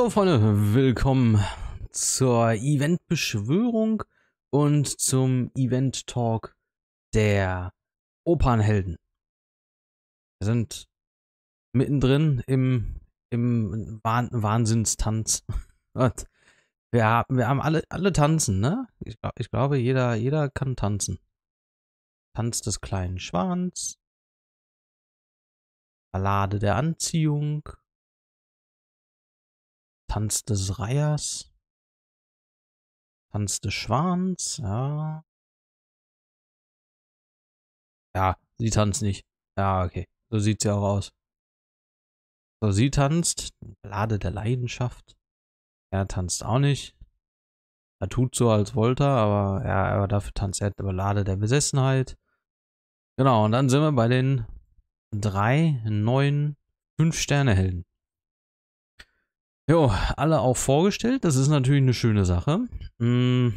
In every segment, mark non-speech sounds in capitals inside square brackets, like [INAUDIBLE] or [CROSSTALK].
So, Freunde, willkommen zur Eventbeschwörung und zum Event Talk der Opernhelden. Wir sind mittendrin im, im Wahnsinnstanz. [LAUGHS] wir haben, wir haben alle, alle tanzen, ne? Ich, ich glaube, jeder, jeder kann tanzen. Tanz des kleinen Schwans. Ballade der Anziehung. Tanz des Reihers. Tanz des Schwans, ja. Ja, sie tanzt nicht. Ja, okay. So sieht sie auch aus. So, sie tanzt. Lade der Leidenschaft. Er tanzt auch nicht. Er tut so, als wollte er, aber, ja, aber dafür tanzt er Lade der Besessenheit. Genau, und dann sind wir bei den drei neuen Fünf-Sterne-Helden. Jo, alle auch vorgestellt. Das ist natürlich eine schöne Sache. Hm.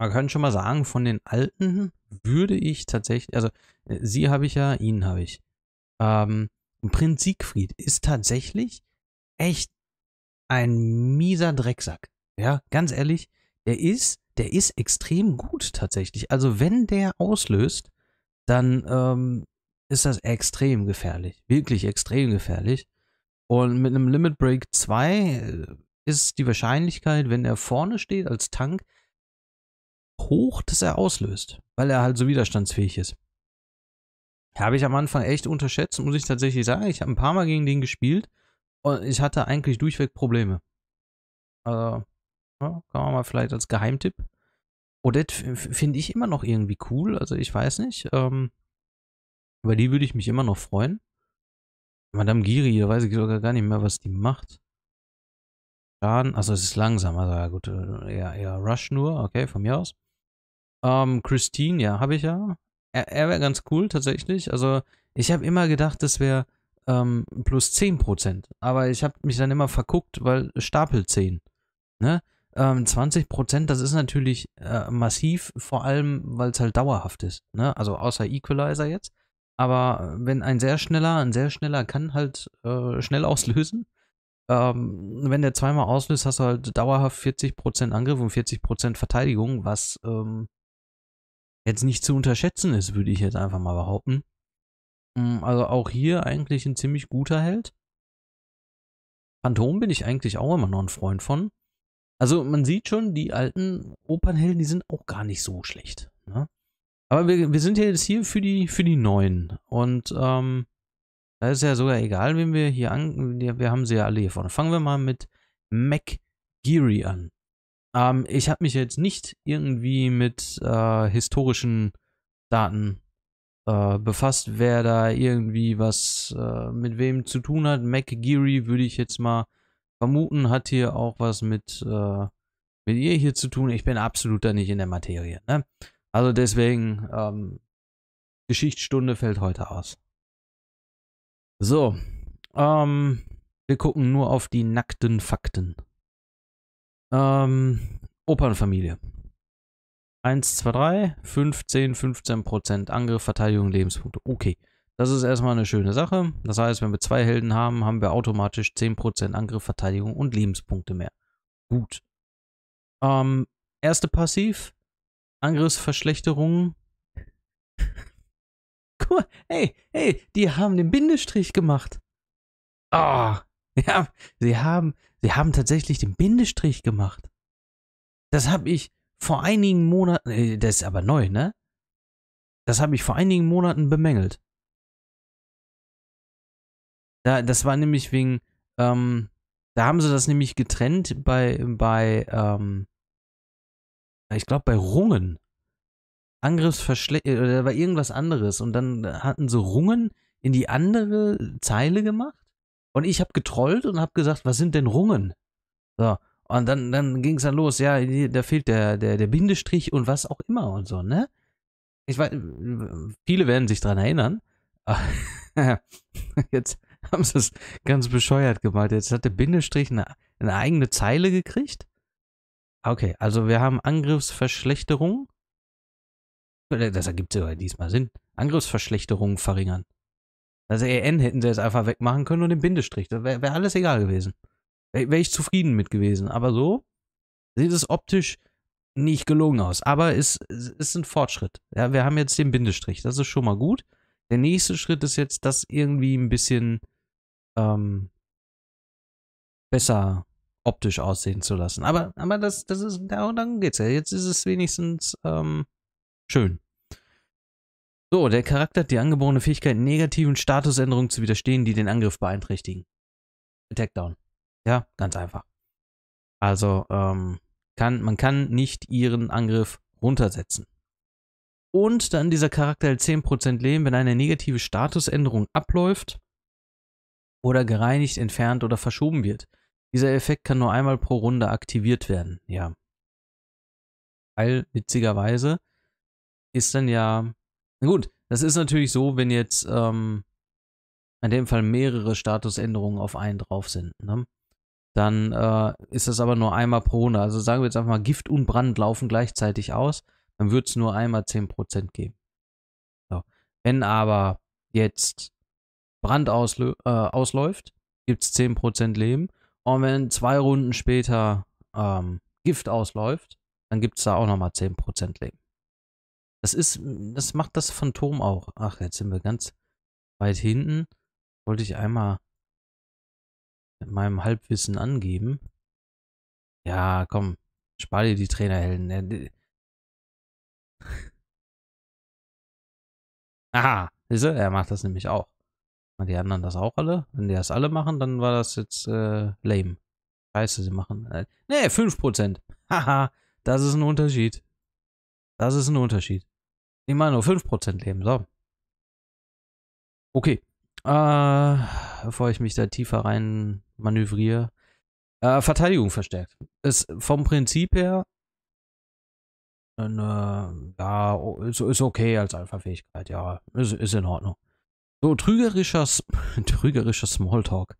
Man kann schon mal sagen, von den Alten würde ich tatsächlich, also äh, sie habe ich ja, ihn habe ich. Ähm, Prinz Siegfried ist tatsächlich echt ein mieser Drecksack. Ja, ganz ehrlich, der ist, der ist extrem gut tatsächlich. Also wenn der auslöst, dann ähm, ist das extrem gefährlich. Wirklich extrem gefährlich. Und mit einem Limit Break 2 ist die Wahrscheinlichkeit, wenn er vorne steht als Tank, hoch, dass er auslöst, weil er halt so widerstandsfähig ist. Habe ich am Anfang echt unterschätzt, muss ich tatsächlich sagen. Ich habe ein paar Mal gegen den gespielt und ich hatte eigentlich durchweg Probleme. Also, ja, kann man mal vielleicht als Geheimtipp. Odette finde ich immer noch irgendwie cool, also ich weiß nicht. Ähm, über die würde ich mich immer noch freuen. Madame Giri, da weiß ich sogar gar nicht mehr, was die macht. Schaden, also es ist langsam, also ja gut, äh, eher, eher Rush nur, okay, von mir aus. Ähm, Christine, ja, habe ich ja. Er, er wäre ganz cool tatsächlich. Also ich habe immer gedacht, das wäre ähm, plus 10%, aber ich habe mich dann immer verguckt, weil Stapel 10. Ne? Ähm, 20%, das ist natürlich äh, massiv, vor allem, weil es halt dauerhaft ist. Ne? Also außer Equalizer jetzt. Aber äh, wenn ein sehr schneller, ein sehr schneller kann halt äh, schnell auslösen. Ähm, wenn der zweimal auslöst, hast du halt dauerhaft 40% Angriff und 40% Verteidigung, was ähm, jetzt nicht zu unterschätzen ist, würde ich jetzt einfach mal behaupten. Mm, also auch hier eigentlich ein ziemlich guter Held. Phantom bin ich eigentlich auch immer noch ein Freund von. Also man sieht schon, die alten Opernhelden, die sind auch gar nicht so schlecht. Ne? Aber wir, wir sind ja jetzt hier für die, für die Neuen. Und ähm, da ist ja sogar egal, wen wir hier an... Wir haben sie ja alle hier vorne. Fangen wir mal mit Mac Geary an. Ähm, ich habe mich jetzt nicht irgendwie mit äh, historischen Daten äh, befasst, wer da irgendwie was äh, mit wem zu tun hat. Mac Geary würde ich jetzt mal vermuten, hat hier auch was mit, äh, mit ihr hier zu tun. Ich bin absolut da nicht in der Materie. Ne? Also deswegen, ähm, Geschichtsstunde fällt heute aus. So, ähm, wir gucken nur auf die nackten Fakten. Ähm, Opernfamilie. 1, 2, 3, 15, 15 Prozent Angriff, Verteidigung, Lebenspunkte. Okay, das ist erstmal eine schöne Sache. Das heißt, wenn wir zwei Helden haben, haben wir automatisch 10 Prozent Angriff, Verteidigung und Lebenspunkte mehr. Gut. Ähm, erste Passiv, Angriffsverschlechterung. [LAUGHS] Guck mal, hey, hey, die haben den Bindestrich gemacht. Ah, oh, [LAUGHS] ja, sie haben, sie haben tatsächlich den Bindestrich gemacht. Das habe ich vor einigen Monaten, äh, das ist aber neu, ne? Das habe ich vor einigen Monaten bemängelt. Da, das war nämlich wegen, ähm, da haben sie das nämlich getrennt bei, bei, ähm, ich glaube bei Rungen, Angriffsverschle oder äh, war irgendwas anderes und dann hatten sie Rungen in die andere Zeile gemacht und ich habe getrollt und habe gesagt, was sind denn Rungen? So, und dann, dann ging es dann los, ja, da fehlt der, der, der Bindestrich und was auch immer und so, ne? Ich weiß, viele werden sich dran erinnern. [LAUGHS] Jetzt haben sie es ganz bescheuert gemacht. Jetzt hat der Bindestrich eine, eine eigene Zeile gekriegt Okay, also wir haben Angriffsverschlechterung. Äh, das ergibt sogar diesmal Sinn. Angriffsverschlechterung verringern. Das also EN hätten sie jetzt einfach wegmachen können und den Bindestrich. Das wäre wär alles egal gewesen. Wäre wär ich zufrieden mit gewesen. Aber so sieht es optisch nicht gelungen aus. Aber es ist, ist ein Fortschritt. Ja, wir haben jetzt den Bindestrich. Das ist schon mal gut. Der nächste Schritt ist jetzt, das irgendwie ein bisschen ähm, besser optisch aussehen zu lassen. Aber, aber das, das ist, darum geht's ja. Jetzt ist es wenigstens ähm, schön. So, der Charakter hat die angeborene Fähigkeit, negativen Statusänderungen zu widerstehen, die den Angriff beeinträchtigen. Attack down. Ja, ganz einfach. Also, ähm, kann, man kann nicht ihren Angriff runtersetzen. Und dann dieser Charakter hat 10% Leben, wenn eine negative Statusänderung abläuft oder gereinigt, entfernt oder verschoben wird. Dieser Effekt kann nur einmal pro Runde aktiviert werden, ja. Weil, witzigerweise, ist dann ja. Na gut, das ist natürlich so, wenn jetzt ähm, in dem Fall mehrere Statusänderungen auf einen drauf sind. Ne? Dann äh, ist das aber nur einmal pro Runde. Also sagen wir jetzt einfach mal, Gift und Brand laufen gleichzeitig aus, dann wird es nur einmal 10% geben. So. Wenn aber jetzt Brand äh, ausläuft, gibt es 10% Leben und wenn zwei Runden später ähm, Gift ausläuft, dann gibt es da auch nochmal 10% Leben. Das ist, das macht das Phantom auch. Ach, jetzt sind wir ganz weit hinten. Wollte ich einmal mit meinem Halbwissen angeben. Ja, komm, spar dir die Trainerhelden. Ne? [LAUGHS] Aha, Er macht das nämlich auch. Die anderen das auch alle? Wenn die das alle machen, dann war das jetzt äh, lame. Scheiße, sie machen. Äh, nee, 5%. [LAUGHS] Haha, das ist ein Unterschied. Das ist ein Unterschied. Ich meine nur 5% leben, so. Okay. Äh, bevor ich mich da tiefer rein manövriere. Äh, Verteidigung verstärkt. Ist vom Prinzip her eine, ja, ist, ist okay als Alpha-Fähigkeit, ja. Ist, ist in Ordnung. So, trügerischer, [LAUGHS] trügerischer Smalltalk.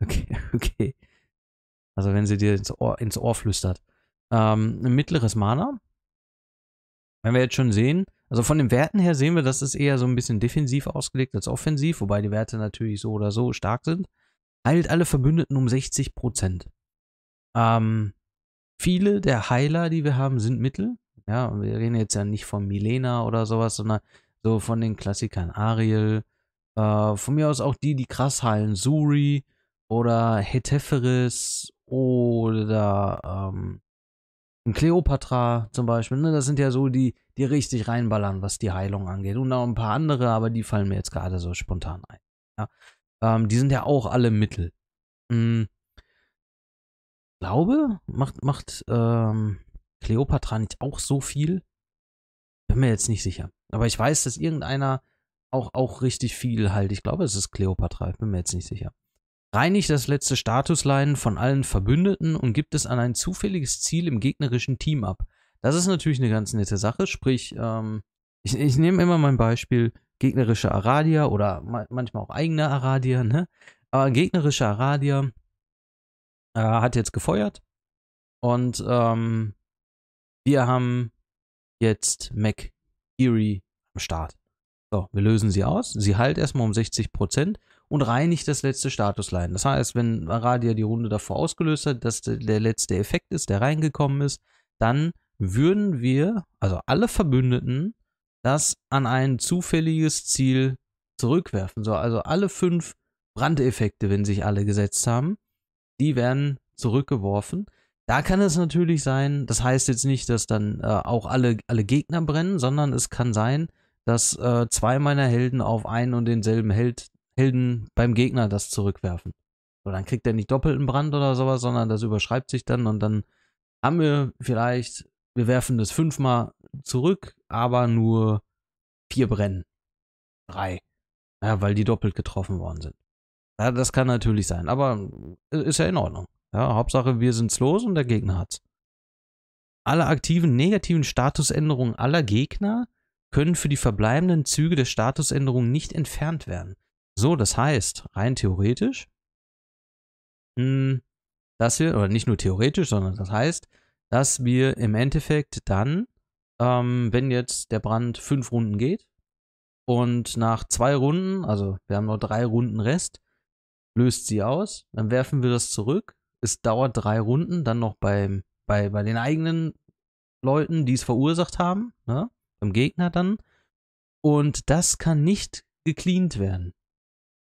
Okay, [LAUGHS] okay. Also wenn sie dir ins Ohr, ins Ohr flüstert. Ähm, mittleres Mana. Wenn wir jetzt schon sehen, also von den Werten her sehen wir, dass es eher so ein bisschen defensiv ausgelegt als offensiv, wobei die Werte natürlich so oder so stark sind. Heilt alle Verbündeten um 60%. Ähm, viele der Heiler, die wir haben, sind Mittel. Ja, wir reden jetzt ja nicht von Milena oder sowas, sondern so von den Klassikern Ariel, äh, von mir aus auch die, die krass heilen. Suri oder Heteferis oder ähm, Cleopatra zum Beispiel. Ne? Das sind ja so die, die richtig reinballern, was die Heilung angeht. Und auch ein paar andere, aber die fallen mir jetzt gerade so spontan ein. Ja? Ähm, die sind ja auch alle Mittel. Mhm. Ich glaube, macht, macht ähm, Cleopatra nicht auch so viel? Bin mir jetzt nicht sicher. Aber ich weiß, dass irgendeiner auch, auch richtig viel halt. Ich glaube, es ist Kleopatra, ich bin mir jetzt nicht sicher. Reinigt das letzte Statuslein von allen Verbündeten und gibt es an ein zufälliges Ziel im gegnerischen Team ab. Das ist natürlich eine ganz nette Sache, sprich, ähm, ich, ich nehme immer mein Beispiel gegnerische Aradier oder ma manchmal auch eigene Aradier, ne? Aber gegnerische Aradier äh, hat jetzt gefeuert und ähm, wir haben jetzt Mac Erie am Start. So, wir lösen sie aus. Sie heilt erstmal um 60% und reinigt das letzte Statuslein. Das heißt, wenn Radia die Runde davor ausgelöst hat, dass der letzte Effekt ist, der reingekommen ist, dann würden wir, also alle Verbündeten, das an ein zufälliges Ziel zurückwerfen. So, also alle fünf Brandeffekte, wenn sich alle gesetzt haben, die werden zurückgeworfen. Da kann es natürlich sein, das heißt jetzt nicht, dass dann äh, auch alle, alle Gegner brennen, sondern es kann sein, dass äh, zwei meiner Helden auf einen und denselben Held, Helden beim Gegner das zurückwerfen. So, dann kriegt er nicht doppelten Brand oder sowas, sondern das überschreibt sich dann und dann haben wir vielleicht, wir werfen das fünfmal zurück, aber nur vier brennen. Drei. Ja, weil die doppelt getroffen worden sind. Ja, das kann natürlich sein, aber äh, ist ja in Ordnung. Ja, Hauptsache, wir sind's los und der Gegner hat's. Alle aktiven negativen Statusänderungen aller Gegner können für die verbleibenden Züge der Statusänderung nicht entfernt werden. So, das heißt, rein theoretisch, hm, dass wir, oder nicht nur theoretisch, sondern das heißt, dass wir im Endeffekt dann, ähm, wenn jetzt der Brand fünf Runden geht und nach zwei Runden, also wir haben noch drei Runden Rest, löst sie aus, dann werfen wir das zurück. Es dauert drei Runden, dann noch beim, bei, bei den eigenen Leuten, die es verursacht haben. Ne? beim Gegner dann. Und das kann nicht gecleant werden.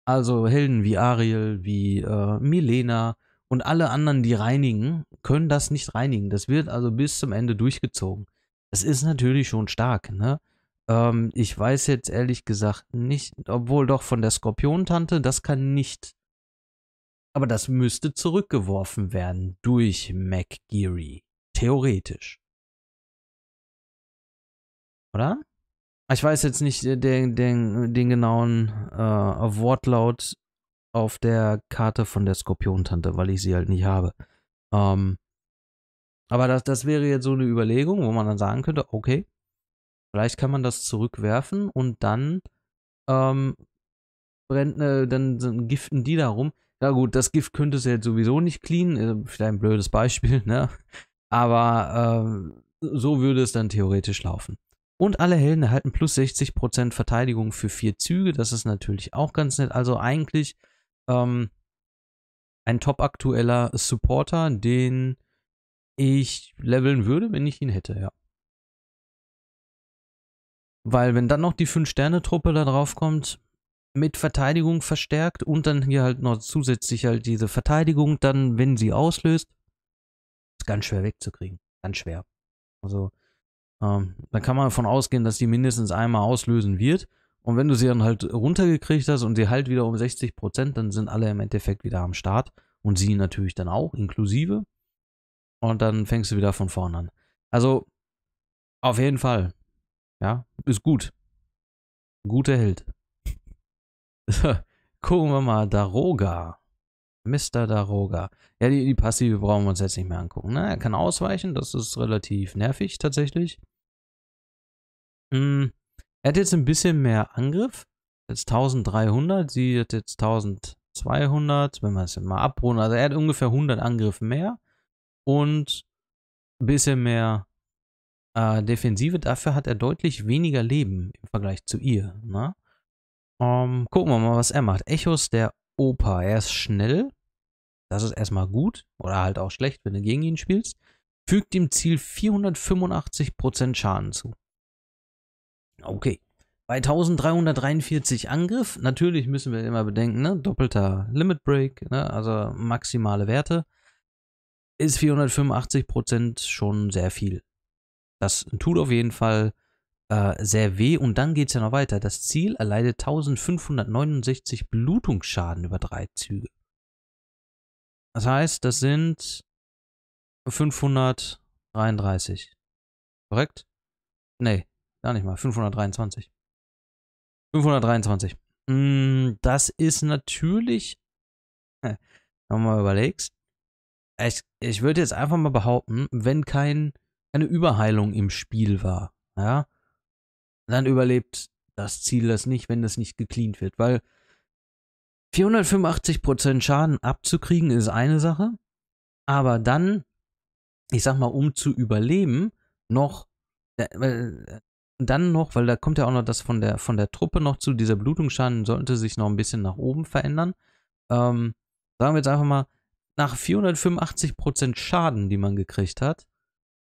Also Helden wie Ariel, wie äh, Milena und alle anderen, die reinigen, können das nicht reinigen. Das wird also bis zum Ende durchgezogen. Das ist natürlich schon stark, ne? Ähm, ich weiß jetzt ehrlich gesagt nicht, obwohl doch von der Skorpion-Tante, das kann nicht. Aber das müsste zurückgeworfen werden durch McGeary. Theoretisch. Oder? Ich weiß jetzt nicht äh, den, den, den genauen äh, Wortlaut auf der Karte von der Skorpion-Tante, weil ich sie halt nicht habe. Ähm, aber das, das wäre jetzt so eine Überlegung, wo man dann sagen könnte, okay, vielleicht kann man das zurückwerfen und dann ähm, brennt, äh, dann, dann giften die darum. Na gut, das Gift könnte es jetzt sowieso nicht clean, äh, vielleicht ein blödes Beispiel, [LAUGHS] ne? Aber äh, so würde es dann theoretisch laufen. Und alle Helden erhalten plus 60% Verteidigung für vier Züge. Das ist natürlich auch ganz nett. Also eigentlich ähm, ein top aktueller Supporter, den ich leveln würde, wenn ich ihn hätte, ja. Weil wenn dann noch die 5-Sterne-Truppe da drauf kommt, mit Verteidigung verstärkt und dann hier halt noch zusätzlich halt diese Verteidigung dann, wenn sie auslöst, ist ganz schwer wegzukriegen. Ganz schwer. Also ähm, dann kann man davon ausgehen, dass die mindestens einmal auslösen wird. Und wenn du sie dann halt runtergekriegt hast und sie halt wieder um 60 dann sind alle im Endeffekt wieder am Start. Und sie natürlich dann auch, inklusive. Und dann fängst du wieder von vorne an. Also, auf jeden Fall. Ja, ist gut. Guter Held. [LAUGHS] Gucken wir mal, Daroga. Mr. Daroga. Ja, die, die Passive brauchen wir uns jetzt nicht mehr angucken. Ne? Er kann ausweichen, das ist relativ nervig tatsächlich. Hm, er hat jetzt ein bisschen mehr Angriff. Jetzt 1300, sie hat jetzt 1200, wenn wir es mal abrunden. Also er hat ungefähr 100 Angriff mehr und ein bisschen mehr äh, Defensive. Dafür hat er deutlich weniger Leben im Vergleich zu ihr. Ne? Ähm, gucken wir mal, was er macht. Echos der Opa. Er ist schnell. Das ist erstmal gut oder halt auch schlecht, wenn du gegen ihn spielst. Fügt dem Ziel 485% Schaden zu. Ah, okay. Bei 1343 Angriff, natürlich müssen wir immer bedenken, ne? doppelter Limit Break, ne? also maximale Werte, ist 485% schon sehr viel. Das tut auf jeden Fall äh, sehr weh und dann geht es ja noch weiter. Das Ziel erleidet 1569 Blutungsschaden über drei Züge. Das heißt, das sind 533. Korrekt? Nee, Gar nicht mal. 523. 523. Mm, das ist natürlich, wenn man mal überlegst, ich, ich würde jetzt einfach mal behaupten, wenn kein, keine Überheilung im Spiel war, ja, dann überlebt das Ziel das nicht, wenn das nicht gecleant wird, weil 485% Schaden abzukriegen ist eine Sache, aber dann, ich sag mal, um zu überleben, noch, äh, äh, dann noch, weil da kommt ja auch noch das von der, von der Truppe noch zu, dieser Blutungsschaden sollte sich noch ein bisschen nach oben verändern. Ähm, sagen wir jetzt einfach mal, nach 485% Schaden, die man gekriegt hat,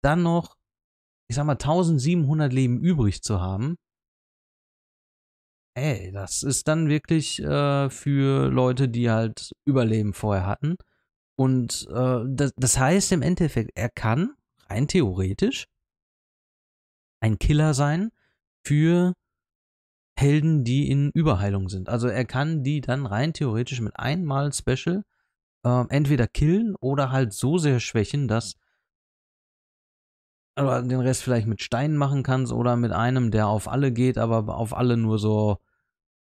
dann noch, ich sag mal, 1700 Leben übrig zu haben. Ey, das ist dann wirklich äh, für Leute, die halt Überleben vorher hatten. Und äh, das, das heißt im Endeffekt, er kann rein theoretisch ein Killer sein für Helden, die in Überheilung sind. Also er kann die dann rein theoretisch mit einmal Special äh, entweder killen oder halt so sehr schwächen, dass oder den Rest vielleicht mit Steinen machen kannst oder mit einem, der auf alle geht, aber auf alle nur so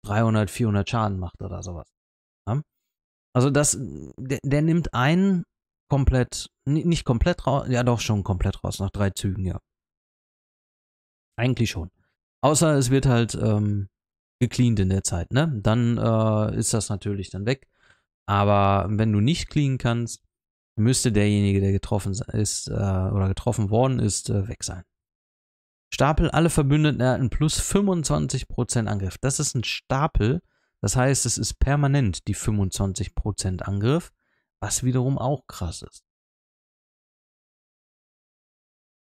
300, 400 Schaden macht oder sowas. Ja? Also das, der, der, nimmt einen komplett, nicht komplett raus, ja doch schon komplett raus, nach drei Zügen, ja. Eigentlich schon. Außer es wird halt ähm, gecleant in der Zeit, ne? Dann äh, ist das natürlich dann weg. Aber wenn du nicht cleanen kannst, müsste derjenige, der getroffen ist äh, oder getroffen worden ist, äh, weg sein. Stapel alle Verbündeten erhalten plus 25% Angriff. Das ist ein Stapel, das heißt, es ist permanent die 25% Angriff, was wiederum auch krass ist.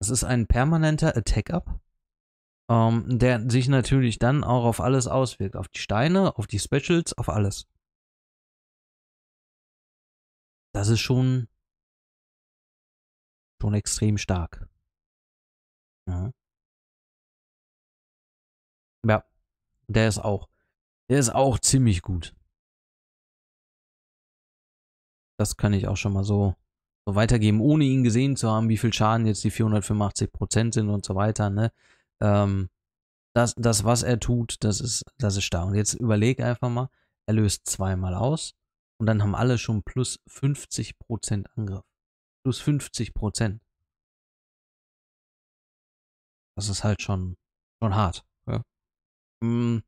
Das ist ein permanenter Attack-Up ähm, der sich natürlich dann auch auf alles auswirkt. Auf die Steine, auf die Specials, auf alles. Das ist schon, schon extrem stark. Ja. ja, der ist auch. Der ist auch ziemlich gut. Das kann ich auch schon mal so, so weitergeben, ohne ihn gesehen zu haben, wie viel Schaden jetzt die 485% sind und so weiter. Ne? Ähm, das, das, was er tut, das ist, das ist starr. Und jetzt überleg einfach mal, er löst zweimal aus und dann haben alle schon plus 50% Angriff. Plus 50%. Das ist halt schon, schon hart. Ja. Mm.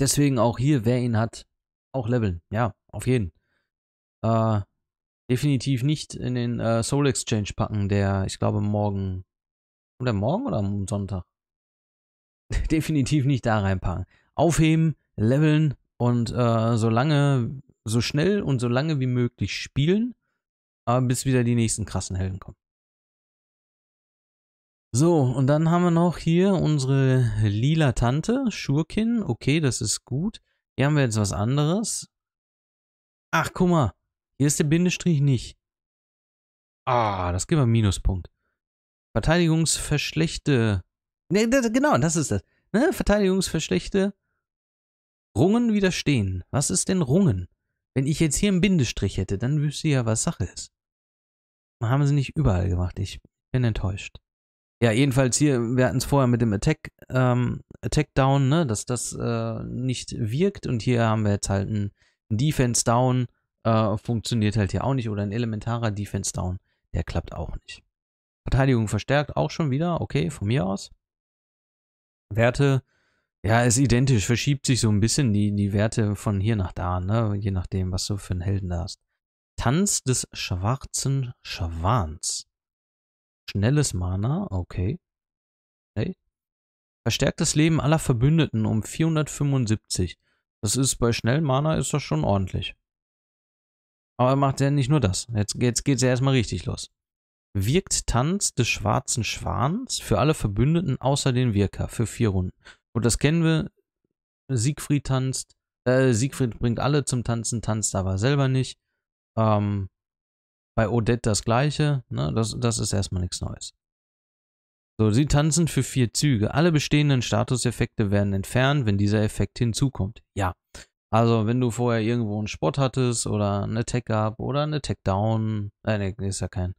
Deswegen auch hier, wer ihn hat, auch leveln. Ja, auf jeden. Äh, definitiv nicht in den äh, Soul Exchange packen, der, ich glaube, morgen Kommt er morgen oder am Sonntag? [LAUGHS] Definitiv nicht da reinpacken. Aufheben, leveln und äh, so lange, so schnell und so lange wie möglich spielen, äh, bis wieder die nächsten krassen Helden kommen. So, und dann haben wir noch hier unsere lila Tante, Schurkin. Okay, das ist gut. Hier haben wir jetzt was anderes. Ach, guck mal. Hier ist der Bindestrich nicht. Ah, das gibt einen Minuspunkt. Verteidigungsverschlechte. Ne, das, genau, das ist das. Ne? Verteidigungsverschlechte. Rungen widerstehen. Was ist denn Rungen? Wenn ich jetzt hier einen Bindestrich hätte, dann wüsste ich ja, was Sache ist. Haben sie nicht überall gemacht. Ich bin enttäuscht. Ja, jedenfalls hier, wir hatten es vorher mit dem Attack, ähm, Attack Down, ne? dass das äh, nicht wirkt. Und hier haben wir jetzt halt einen Defense Down. Äh, funktioniert halt hier auch nicht. Oder ein elementarer Defense Down. Der klappt auch nicht. Verteidigung verstärkt auch schon wieder, okay, von mir aus. Werte, ja, ist identisch, verschiebt sich so ein bisschen die, die Werte von hier nach da, ne? Je nachdem, was du für einen Helden da hast. Tanz des schwarzen Schwans. Schnelles Mana, okay. okay. das Leben aller Verbündeten um 475. Das ist bei schnellem Mana ist das schon ordentlich. Aber er macht ja nicht nur das. Jetzt, jetzt geht es ja erstmal richtig los wirkt Tanz des schwarzen Schwans für alle Verbündeten außer den Wirker für vier Runden. Und das kennen wir. Siegfried tanzt, äh, Siegfried bringt alle zum Tanzen, tanzt aber selber nicht. Ähm, bei Odette das gleiche, ne? das, das ist erstmal nichts Neues. So, sie tanzen für vier Züge. Alle bestehenden Statuseffekte werden entfernt, wenn dieser Effekt hinzukommt. Ja. Also, wenn du vorher irgendwo einen Spot hattest oder eine Attack Up oder eine Attack Down, äh, nee, ist ja kein,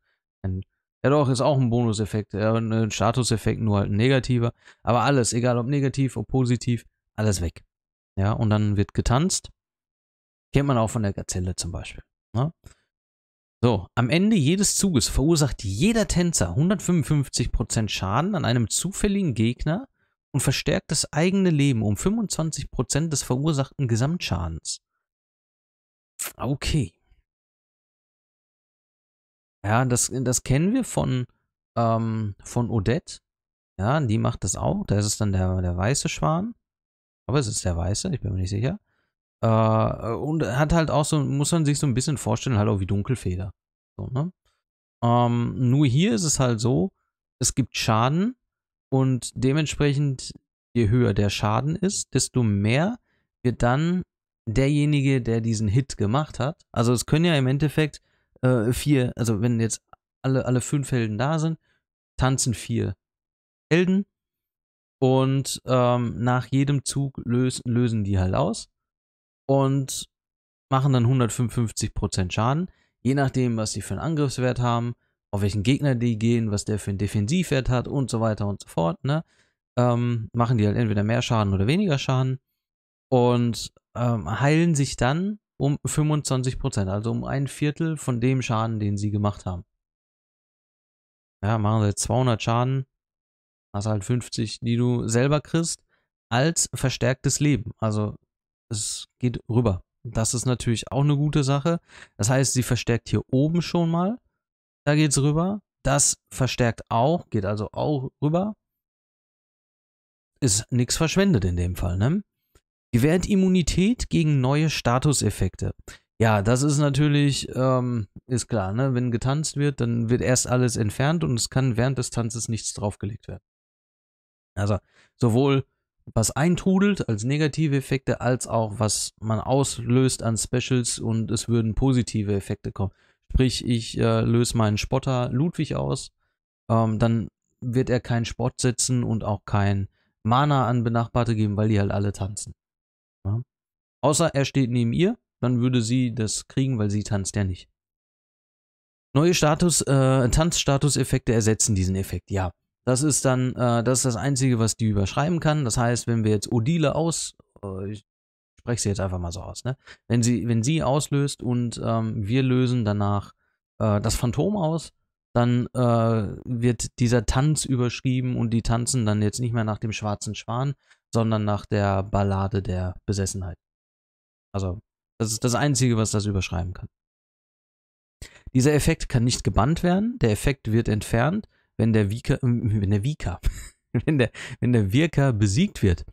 ein. Ja doch, ist auch ein Bonuseffekt, ja, ein Statuseffekt, nur halt ein negativer. Aber alles, egal ob negativ ob positiv, alles weg. Ja, und dann wird getanzt. Kennt man auch von der Gazelle zum Beispiel. Ne? So, am Ende jedes Zuges verursacht jeder Tänzer 155% Schaden an einem zufälligen Gegner und verstärkt das eigene Leben um 25% des verursachten Gesamtschadens. Okay. Ja, das, das kennen wir von, ähm, von Odette. Ja, die macht das auch. Da ist es dann der, der weiße Schwan. Aber es ist der weiße, ich bin mir nicht sicher. Äh, und hat halt auch so, muss man sich so ein bisschen vorstellen, halt auch wie Dunkelfeder. So, ne? ähm, nur hier ist es halt so, es gibt Schaden und dementsprechend, je höher der Schaden ist, desto mehr wird dann derjenige, der diesen Hit gemacht hat. Also es können ja im Endeffekt äh, vier, also wenn jetzt alle, alle fünf Helden da sind, tanzen vier Helden und ähm, nach jedem Zug lösen, lösen die halt aus und machen dann 155% Schaden, je nachdem, was sie für einen Angriffswert haben, auf welchen Gegner die gehen, was der für einen Defensivwert hat und so weiter und so fort, ne? Ähm, machen die halt entweder mehr Schaden oder weniger Schaden und ähm, heilen sich dann um 25 also um ein Viertel von dem Schaden, den sie gemacht haben. Ja, machen sie 200 Schaden, hast halt 50, die du selber kriegst, als verstärktes Leben. Also es geht rüber. Das ist natürlich auch eine gute Sache. Das heißt, sie verstärkt hier oben schon mal. Da geht es rüber. Das verstärkt auch, geht also auch rüber. Ist nichts verschwendet in dem Fall, ne? Gewährt Immunität gegen neue Statuseffekte. Ja, das ist natürlich, ähm, ist klar, ne? Wenn getanzt wird, dann wird erst alles entfernt und es kann während des Tanzes nichts draufgelegt werden. Also sowohl was eintrudelt als negative Effekte, als auch was man auslöst an Specials und es würden positive Effekte kommen. Sprich, ich äh, löse meinen Spotter Ludwig aus, ähm, dann wird er keinen Sport setzen und auch kein Mana an Benachbarte geben, weil die halt alle tanzen. Außer er steht neben ihr, dann würde sie das kriegen, weil sie tanzt ja nicht. Neue Status, äh, Tanzstatus-Effekte ersetzen diesen Effekt, ja. Das ist dann, äh, das ist das Einzige, was die überschreiben kann. Das heißt, wenn wir jetzt Odile aus, äh, ich spreche sie jetzt einfach mal so aus, ne? Wenn sie, wenn sie auslöst und ähm, wir lösen danach äh, das Phantom aus, dann äh, wird dieser Tanz überschrieben und die tanzen dann jetzt nicht mehr nach dem schwarzen Schwan, sondern nach der Ballade der Besessenheit. Also, das ist das Einzige, was das überschreiben kann. Dieser Effekt kann nicht gebannt werden. Der Effekt wird entfernt, wenn der Vika, äh, wenn der Vika, [LAUGHS] wenn der, wenn der Wirker besiegt wird.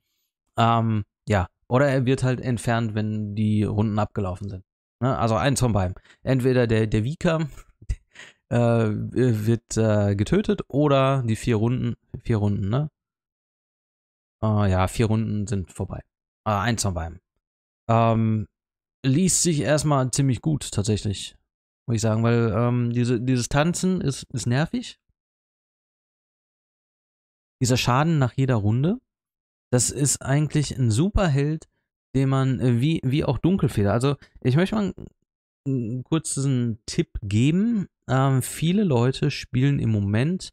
Ähm, ja, oder er wird halt entfernt, wenn die Runden abgelaufen sind. Ne? Also eins von beiden. Entweder der, der Vika [LAUGHS] äh, wird äh, getötet oder die vier Runden, vier Runden, ne? Äh, ja, vier Runden sind vorbei. Äh, eins von beiden. Ähm, liest sich erstmal ziemlich gut tatsächlich, muss ich sagen, weil ähm, diese, dieses Tanzen ist, ist nervig. Dieser Schaden nach jeder Runde, das ist eigentlich ein Superheld, den man äh, wie, wie auch Dunkelfeder. Also ich möchte mal einen kurzen Tipp geben. Ähm, viele Leute spielen im Moment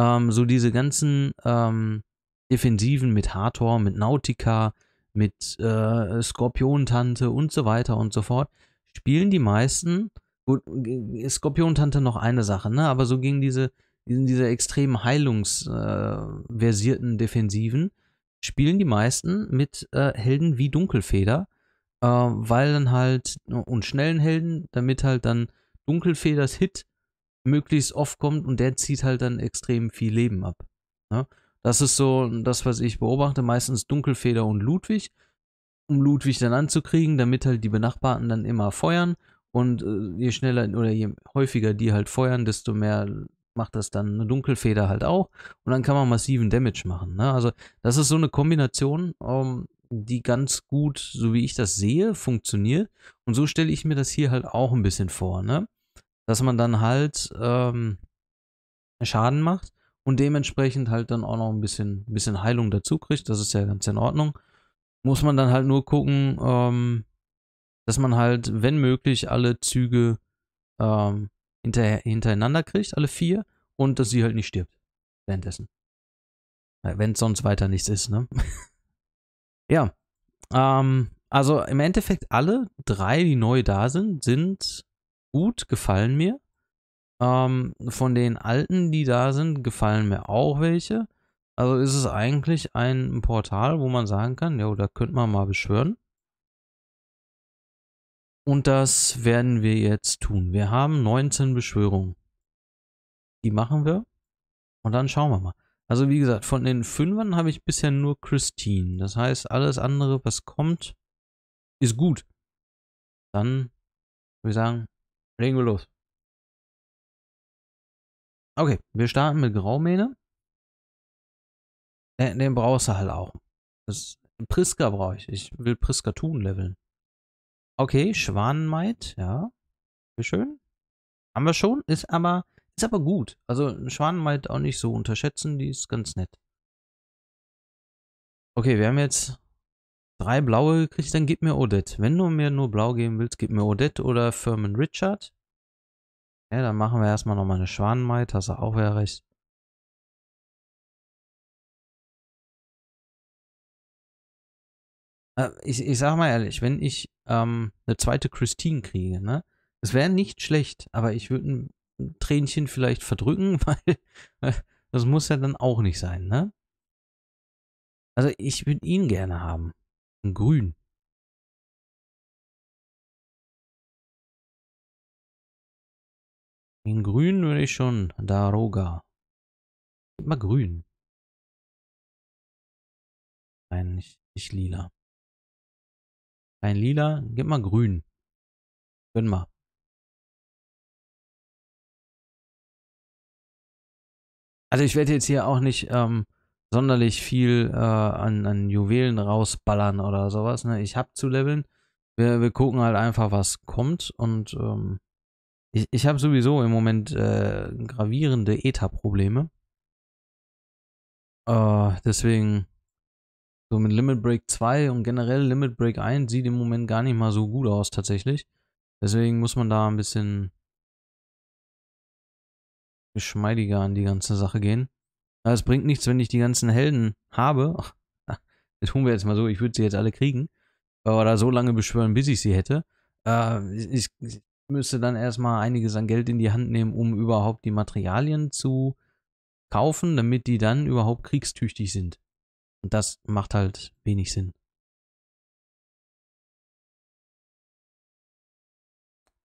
ähm, so diese ganzen ähm, Defensiven mit Hathor, mit Nautica, mit äh, Skorpiontante und so weiter und so fort, spielen die meisten, gut, äh, Skorpiontante noch eine Sache, ne? aber so gegen diese, diese extrem heilungsversierten äh, Defensiven, spielen die meisten mit äh, Helden wie Dunkelfeder, äh, weil dann halt, ne, und schnellen Helden, damit halt dann Dunkelfeders Hit möglichst oft kommt und der zieht halt dann extrem viel Leben ab. Ne? Das ist so das, was ich beobachte, meistens Dunkelfeder und Ludwig, um Ludwig dann anzukriegen, damit halt die Benachbarten dann immer feuern und äh, je schneller oder je häufiger die halt feuern, desto mehr macht das dann eine Dunkelfeder halt auch und dann kann man massiven Damage machen. Ne? Also das ist so eine Kombination, um, ähm, die ganz gut, so wie ich das sehe, funktioniert und so stelle ich mir das hier halt auch ein bisschen vor, ne? dass man dann halt ähm, Schaden macht und dementsprechend halt dann auch noch ein bisschen, bisschen Heilung dazu kriegt. Das ist ja ganz in Ordnung. Muss man dann halt nur gucken, ähm, dass man halt, wenn möglich, alle Züge ähm, hinter, hintereinander kriegt, alle vier, und dass sie halt nicht stirbt währenddessen. Wenn es sonst weiter nichts ist, ne? [LAUGHS] ja. Ähm, also im Endeffekt alle drei, die neu da sind, sind gut, gefallen mir. Ähm, von den alten, die da sind, gefallen mir auch welche. Also ist es eigentlich ein Portal, wo man sagen kann, ja, da könnte man mal beschwören. Und das werden wir jetzt tun. Wir haben 19 Beschwörungen. Die machen wir. Und dann schauen wir mal. Also wie gesagt, von den Fünfern habe ich bisher nur Christine. Das heißt, alles andere, was kommt, ist gut. Dann würde ich sagen, legen wir los. Okay, wir starten mit Graumähne. Den, äh, den brauchst du halt auch. Das Priska brauche ich. Ich will Priska tun leveln. Okay, Schwanenmaid, ja. Sehr schön. Haben wir schon, ist aber, ist aber gut. Also Schwanenmaid auch nicht so unterschätzen, die ist ganz nett. Okay, wir haben jetzt drei blaue gekriegt, dann gib mir Odette. Wenn du mir nur blau geben willst, gib mir Odette oder Furman Richard. Ja, dann machen wir erstmal nochmal eine Schwanenmai, hast du auch wieder recht. Äh, ich, ich sag mal ehrlich, wenn ich ähm, eine zweite Christine kriege, ne? Es wäre nicht schlecht, aber ich würde ein Tränchen vielleicht verdrücken, [LAUGHS] weil äh, das muss ja dann auch nicht sein, ne? Also ich würde ihn gerne haben. Ein Grün. In grün würde ich schon Daroga. Gib mal grün. Nein, nicht, nicht lila. Kein lila, gib mal grün. Gönn mal. Also ich werde jetzt hier auch nicht ähm, sonderlich viel äh, an, an, Juwelen rausballern oder sowas. Ne? Ich habe zu leveln. Wir, wir gucken halt einfach, was kommt und ähm, ich, ich habe sowieso im Moment äh, gravierende ETA-Probleme. Äh, deswegen, so mit Limit Break 2 und generell Limit Break 1 sieht im Moment gar nicht mal so gut aus tatsächlich. Deswegen muss man da ein bisschen geschmeidiger an die ganze Sache gehen. es bringt nichts, wenn ich die ganzen Helden habe. [LAUGHS] Das tun wir jetzt mal so, ich würde sie jetzt alle kriegen. Aber da so lange beschwören, bis ich sie hätte. Äh, ich müsste dann erstmal einiges an Geld in die Hand nehmen, um überhaupt die Materialien zu kaufen, damit die dann überhaupt kriegstüchtig sind. Und das macht halt wenig Sinn.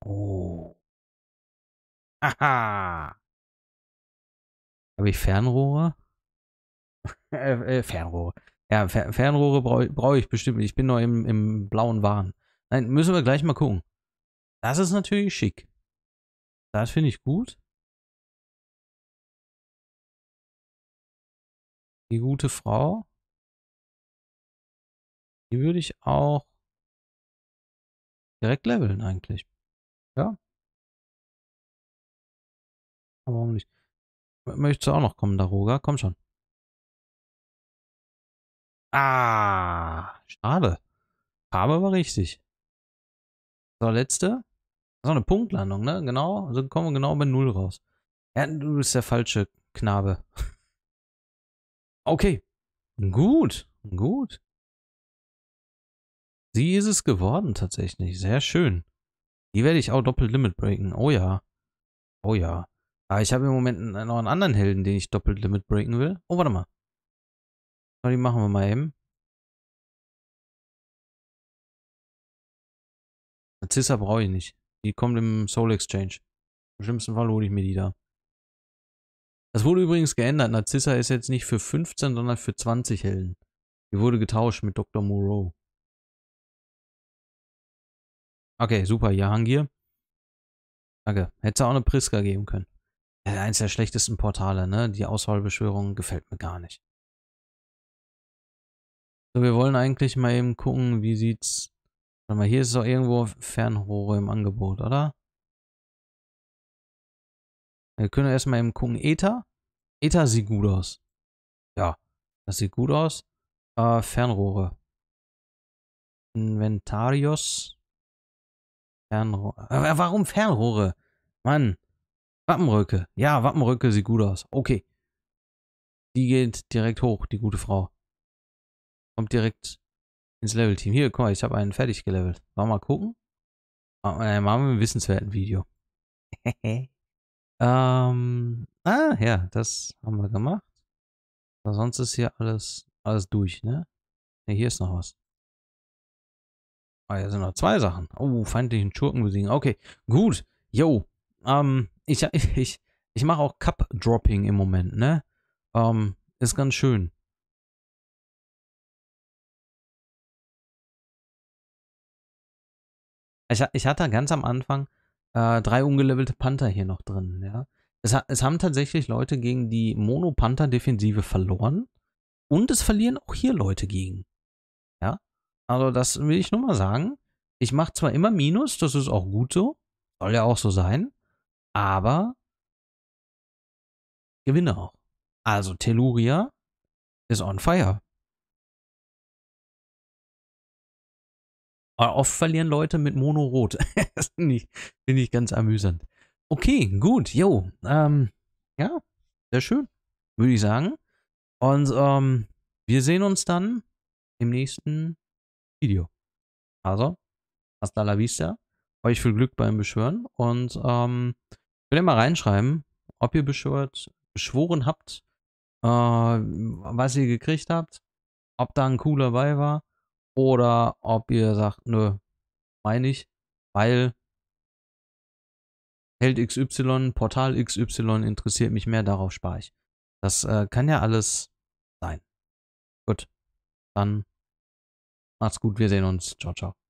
Oh. Aha. Habe ich Fernrohre? [LAUGHS] Äh, äh, Fernrohre. Ja, Fer Fernrohre brauche brauch ich bestimmt. Ich bin noch im, im blauen Wahn. Nein, müssen wir gleich mal gucken. Das ist natürlich schick. Das finde ich gut. Die gute Frau. Die würde ich auch direkt leveln eigentlich. Ja. Aber warum nicht? Möchtest du auch noch kommen, Daroga? Komm schon. Ah, schade. Farbe war richtig. So, letzte. Das ist eine Punktlandung, ne? Genau. Also kommen wir genau bei Null raus. Ja, du bist der falsche Knabe. [LAUGHS] Okay. Gut. Gut. Sie ist es geworden tatsächlich. Sehr schön. Die werde ich auch doppelt Limit breaken. Oh ja. Oh ja. Aber ah, ich habe im Moment noch einen anderen Helden, den ich doppelt Limit breaken will. Oh, warte mal. Die machen wir mal eben. Narcissa brauche ich nicht. Die kommt im Soul Exchange. Im schlimmsten Fall hole ich mir die da. Das wurde übrigens geändert. Narzissa ist jetzt nicht für 15, sondern für 20 Helden. Die wurde getauscht mit Dr. Moreau. Okay, super. Jahangir. Danke. Hätte auch eine Priska geben können. Eins der schlechtesten Portale, ne? Die Auswahlbeschwörung gefällt mir gar nicht. So, wir wollen eigentlich mal eben gucken, wie sieht's Warte mal, hier ist doch irgendwo Fernrohre im Angebot, oder? Wir können erstmal eben gucken. Ether? Ether sieht gut aus. Ja, das sieht gut aus. Äh, Fernrohre. Inventarios. Fernrohre. Äh, warum Fernrohre? Mann. Wappenröcke. Ja, Wappenröcke sieht gut aus. Okay. Die geht direkt hoch, die gute Frau. Kommt direkt ins Level-Team. Hier, guck mal, ich habe einen fertig gelevelt. Wollen wir mal gucken? Ah, äh, machen wir ein wissenswerten Video. [LAUGHS] ähm, ah, ja, das haben wir gemacht. Aber sonst ist hier alles, alles durch, ne? Ne, hier ist noch was. Ah, hier sind noch zwei Sachen. Oh, feindlichen Schurken besiegen. Okay, gut. Yo, ähm, ich, [LAUGHS] ich, ich mache auch Cup-Dropping im Moment, ne? Ähm, ist ganz schön. Ich, ich hatte ganz am Anfang äh, drei ungelevelte Panther hier noch drin, ja. Es, es haben tatsächlich Leute gegen die Mono-Panther-Defensive verloren. Und es verlieren auch hier Leute gegen. Ja. Also, das will ich nur mal sagen. Ich mache zwar immer Minus, das ist auch gut so. Soll ja auch so sein. Aber gewinne auch. Also, Telluria ist on fire. Aber ah, oft verlieren Leute mit Mono rot. [LAUGHS] das finde ich, find ich ganz amüsant. Okay, gut, jo. Ähm, ja, sehr schön, würde ich sagen. Und ähm, wir sehen uns dann im nächsten Video. Also, hasta la vista. Euch viel Glück beim Beschwören. Und ähm, könnt ihr mal reinschreiben, ob ihr beschwört, beschworen habt, äh, was ihr gekriegt habt, ob da ein cooler bei war. Oder ob ihr sagt, nö, meine ich, weil Held XY, Portal XY interessiert mich mehr, darauf spare ich. Das äh, kann ja alles sein. Gut, dann macht's gut, wir sehen uns. Ciao, ciao.